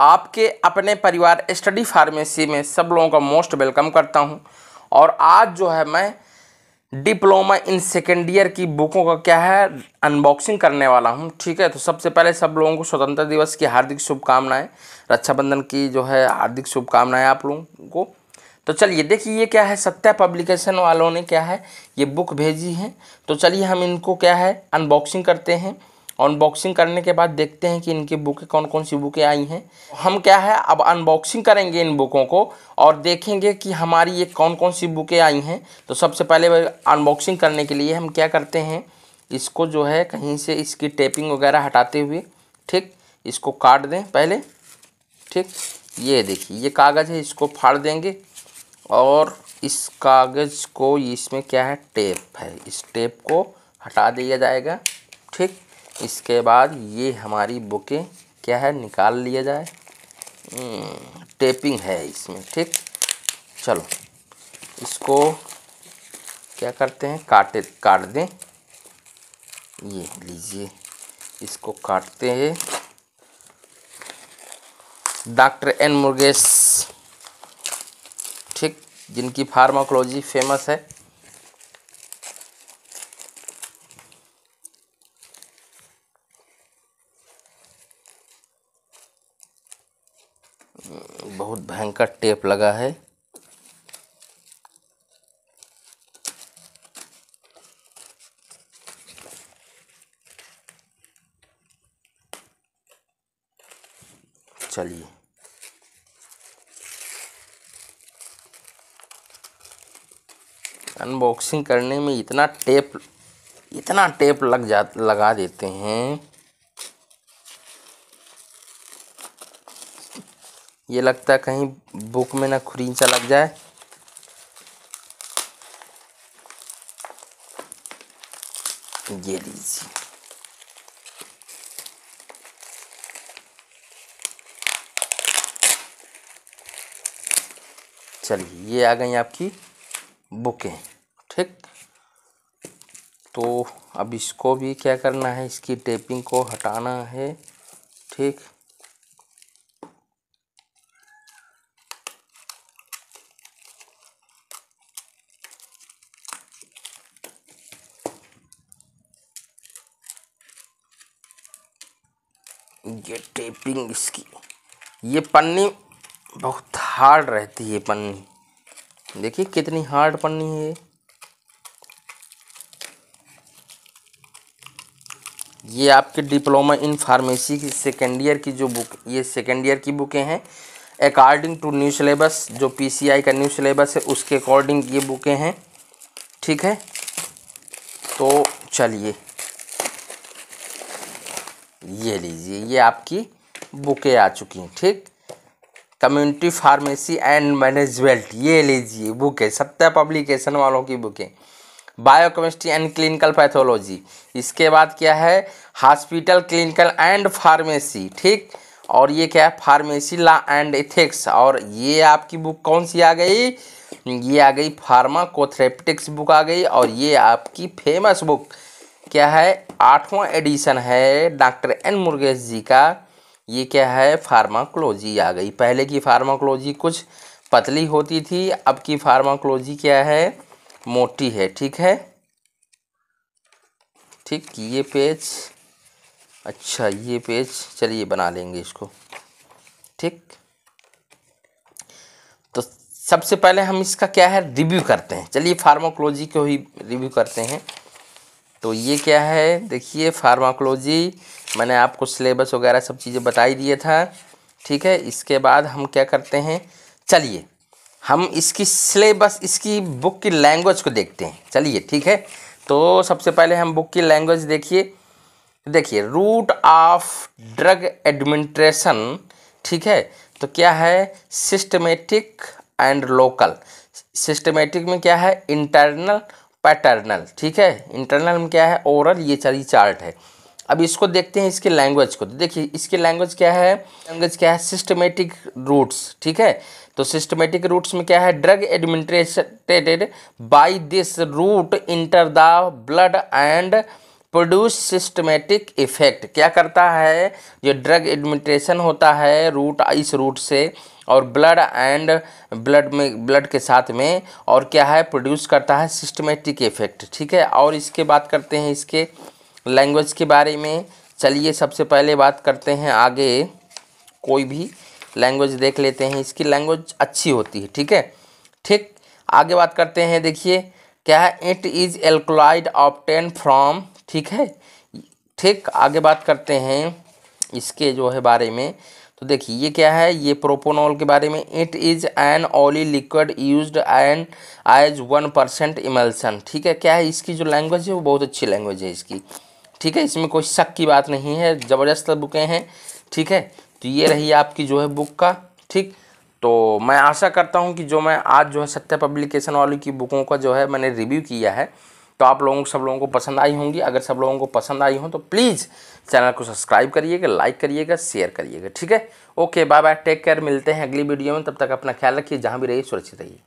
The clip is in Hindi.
आपके अपने परिवार स्टडी फार्मेसी में सब लोगों का मोस्ट वेलकम करता हूं और आज जो है मैं डिप्लोमा इन सेकेंड ईयर की बुकों का क्या है अनबॉक्सिंग करने वाला हूं ठीक है तो सबसे पहले सब लोगों को स्वतंत्रता दिवस की हार्दिक शुभकामनाएं रक्षाबंधन की जो है हार्दिक शुभकामनाएं आप लोगों को तो चलिए देखिए ये क्या है सत्या पब्लिकेशन वालों ने क्या है ये बुक भेजी है तो चलिए हम इनको क्या है अनबॉक्सिंग करते हैं अनबॉक्सिंग करने के बाद देखते हैं कि इनकी बुकें कौन कौन सी बुकें आई हैं हम क्या है अब अनबॉक्सिंग करेंगे इन बुकों को और देखेंगे कि हमारी ये कौन कौन सी बुकें आई हैं तो सबसे पहले अनबॉक्सिंग करने के लिए हम क्या करते हैं इसको जो है कहीं से इसकी टेपिंग वगैरह हटाते हुए ठीक इसको काट दें पहले ठीक ये देखिए ये कागज़ है इसको फाड़ देंगे और इस कागज़ को इसमें क्या है टेप है इस टेप को हटा दिया जाएगा ठीक इसके बाद ये हमारी बुकें क्या है निकाल लिया जाए हम्म, टेपिंग है इसमें ठीक चलो इसको क्या करते हैं काटे काट दें ये लीजिए इसको काटते हैं डॉक्टर एन मुर्गेश ठीक जिनकी फार्माकोलॉजी फेमस है बहुत भयंकर टेप लगा है चलिए अनबॉक्सिंग करने में इतना टेप इतना टेप लग जा लगा देते हैं ये लगता है कहीं बुक में ना खुरींचा लग जाए ये लीजिए चलिए ये आ गई आपकी बुकें ठीक तो अब इसको भी क्या करना है इसकी टेपिंग को हटाना है ठीक ये टेपिंग इसकी ये पन्नी बहुत हार्ड रहती है पन्नी देखिए कितनी हार्ड पन्नी है ये आपके डिप्लोमा इन फार्मेसी की सेकेंड ईयर की जो बुक ये सेकेंड ईयर की बुकें हैं अकॉर्डिंग टू न्यू सिलेबस जो पीसीआई का न्यू सिलेबस है उसके अकॉर्डिंग ये बुकें हैं ठीक है तो चलिए ये लीजिए ये आपकी बुकें आ चुकी हैं ठीक कम्युनिटी फार्मेसी एंड मैनेजमेंट ये लीजिए बुकें सत्या पब्लिकेशन वालों की बुकें बायोकेमिस्ट्री एंड क्लिनिकल पैथोलॉजी इसके बाद क्या है हॉस्पिटल क्लिनिकल एंड फार्मेसी ठीक और ये क्या है फार्मेसी लॉ एंड इथिक्स और ये आपकी बुक कौन सी आ गई ये आ गई कोथरेप्टिक्स बुक आ गई और ये आपकी फेमस बुक क्या है आठवां एडिशन है डॉक्टर एन मुर्गेश जी का ये क्या है फार्माकोलॉजी आ गई पहले की फार्माकोलॉजी कुछ पतली होती थी अब की फार्माकोलॉजी क्या है मोटी है ठीक है ठीक ये पेज अच्छा ये पेज चलिए बना लेंगे इसको ठीक तो सबसे पहले हम इसका क्या है रिव्यू करते हैं चलिए फार्माकोलॉजी को ही रिव्यू करते हैं तो ये क्या है देखिए फार्माकोलॉजी मैंने आपको सिलेबस वगैरह सब चीज़ें बताई दिए था ठीक है इसके बाद हम क्या करते हैं चलिए हम इसकी सिलेबस इसकी बुक की लैंग्वेज को देखते हैं चलिए ठीक है तो सबसे पहले हम बुक की लैंग्वेज देखिए देखिए रूट ऑफ ड्रग एडमिनिस्ट्रेशन ठीक है तो क्या है सिस्टमेटिक एंड लोकल सिस्टमेटिक में क्या है इंटरनल पैटर्नल ठीक है इंटरनल में क्या है ओरल ये सारी चार्ट है अब इसको देखते हैं इसके लैंग्वेज को तो देखिए इसके लैंग्वेज क्या है लैंग्वेज क्या है सिस्टमेटिक रूट्स ठीक है तो सिस्टमेटिक रूट्स में क्या है drug administered by this route enter the blood and produce systematic effect क्या करता है जो ड्रग एडमिटेशन होता है रूट इस रूट से और ब्लड एंड ब्लड में ब्लड के साथ में और क्या है प्रोड्यूस करता है सिस्टमेटिक इफ़ेक्ट ठीक है और इसके बात करते हैं इसके लैंग्वेज के बारे में चलिए सबसे पहले बात करते हैं आगे कोई भी लैंग्वेज देख लेते हैं इसकी लैंग्वेज अच्छी होती है ठीक है ठीक आगे बात करते हैं देखिए क्या है it is alkaloid obtained from ठीक है ठीक आगे बात करते हैं इसके जो है बारे में तो देखिए ये क्या है ये प्रोपोनॉल के बारे में it is an oily liquid used an as one percent emulsion ठीक है क्या है इसकी जो लैंग्वेज है वो बहुत अच्छी लैंग्वेज है इसकी ठीक है इसमें कोई शक की बात नहीं है ज़बरदस्त बुकें हैं ठीक है तो ये रही आपकी जो है बुक का ठीक तो मैं आशा करता हूँ कि जो मैं आज जो है सत्य पब्लिकेशन वाली की बुकों का जो है मैंने रिव्यू किया है तो आप लोगों सब लोगों को पसंद आई होंगी अगर सब लोगों को पसंद आई हो तो प्लीज़ चैनल को सब्सक्राइब करिएगा लाइक करिएगा शेयर करिएगा ठीक है okay bye bye take care मिलते हैं अगली वीडियो में तब तक अपना ख्याल रखिए जहाँ भी रहिए सुरक्षित रहिए